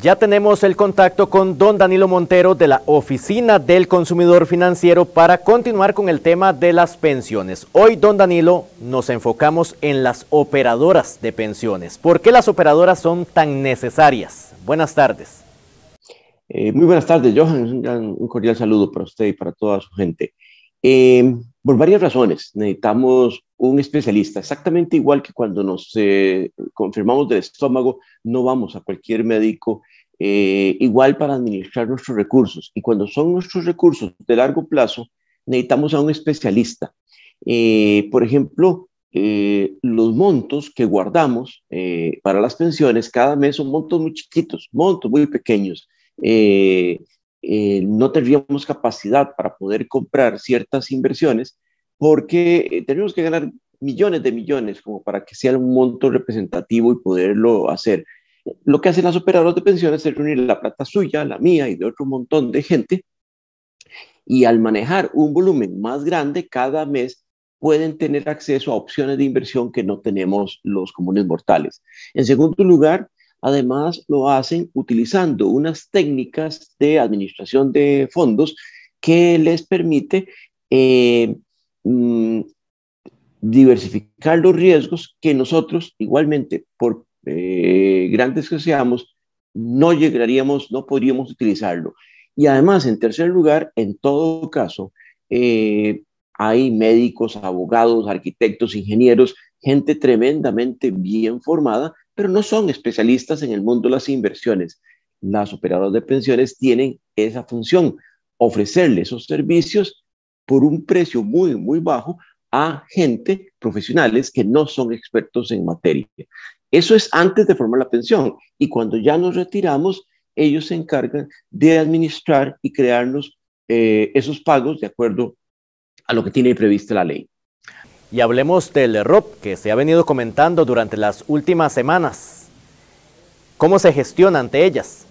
Ya tenemos el contacto con don Danilo Montero de la Oficina del Consumidor Financiero para continuar con el tema de las pensiones. Hoy, don Danilo, nos enfocamos en las operadoras de pensiones. ¿Por qué las operadoras son tan necesarias? Buenas tardes. Eh, muy buenas tardes, Johan. Un, cordial saludo para usted y para toda su gente. Eh, por varias razones, necesitamos un especialista, exactamente igual que cuando nos confirmamos eh, del estómago, no vamos a cualquier médico, eh, igual para administrar nuestros recursos. Y cuando son nuestros recursos de largo plazo, necesitamos a un especialista. Eh, por ejemplo, los montos que guardamos para las pensiones cada mes son montos muy chiquitos, montos muy pequeños. no tendríamos capacidad para poder comprar ciertas inversiones porque eh, tenemos que ganar millones de millones como para que sea un monto representativo y poderlo hacer. Lo que hacen las operadoras de pensiones es reunir la plata suya, la mía y de otro montón de gente y al manejar un volumen más grande cada mes pueden tener acceso a opciones de inversión que no tenemos los comunes mortales. En segundo lugar, además lo hacen utilizando unas técnicas de administración de fondos que les permite eh, Mm, diversificar los riesgos que nosotros igualmente, por eh, grandes que seamos, no llegaríamos, no podríamos utilizarlo. Y además, en tercer lugar, en todo caso, eh, hay médicos, abogados, arquitectos, ingenieros, gente tremendamente bien formada, pero no son especialistas en el mundo de las inversiones. Las operadoras de pensiones tienen esa función, ofrecerle esos servicios por un precio muy, muy bajo a gente, profesionales que no son expertos en materia. Eso es antes de formar la pensión y cuando ya nos retiramos, ellos se encargan de administrar y crearnos eh, esos pagos de acuerdo a lo que tiene prevista la ley. Y hablemos del ROP que se ha venido comentando durante las últimas semanas. ¿Cómo se gestiona ante ellas?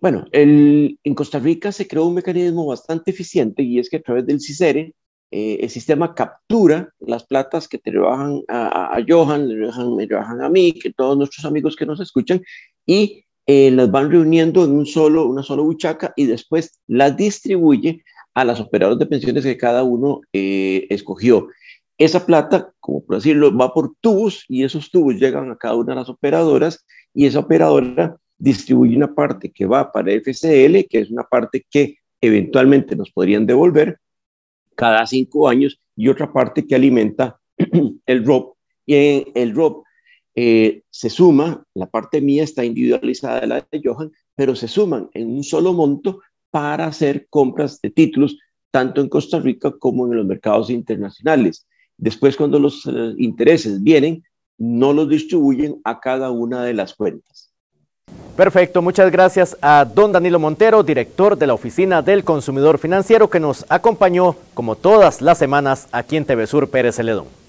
Bueno, en Costa Rica se creó un mecanismo bastante eficiente y es que a través del CISERE eh, el sistema captura las platas que te rebajan a, Johan, me rebajan a mí, que todos nuestros amigos que nos escuchan, y eh, las van reuniendo en un solo, una sola buchaca y después las distribuye a las operadoras de pensiones que cada uno eh, escogió. Esa plata, como por decirlo, va por tubos y esos tubos llegan a cada una de las operadoras y esa operadora distribuye una parte que va para FCL, que es una parte que eventualmente nos podrían devolver cada cinco años, y otra parte que alimenta el ROP. Y el ROP eh, se suma, la parte mía está individualizada de la de Johan, pero se suman en un solo monto para hacer compras de títulos tanto en Costa Rica como en los mercados internacionales. Después, cuando los eh, intereses vienen, no los distribuyen a cada una de las cuentas. Perfecto, muchas gracias a don Danilo Montero, director de la Oficina del Consumidor Financiero, que nos acompañó como todas las semanas aquí en TV Sur Pérez Celedón.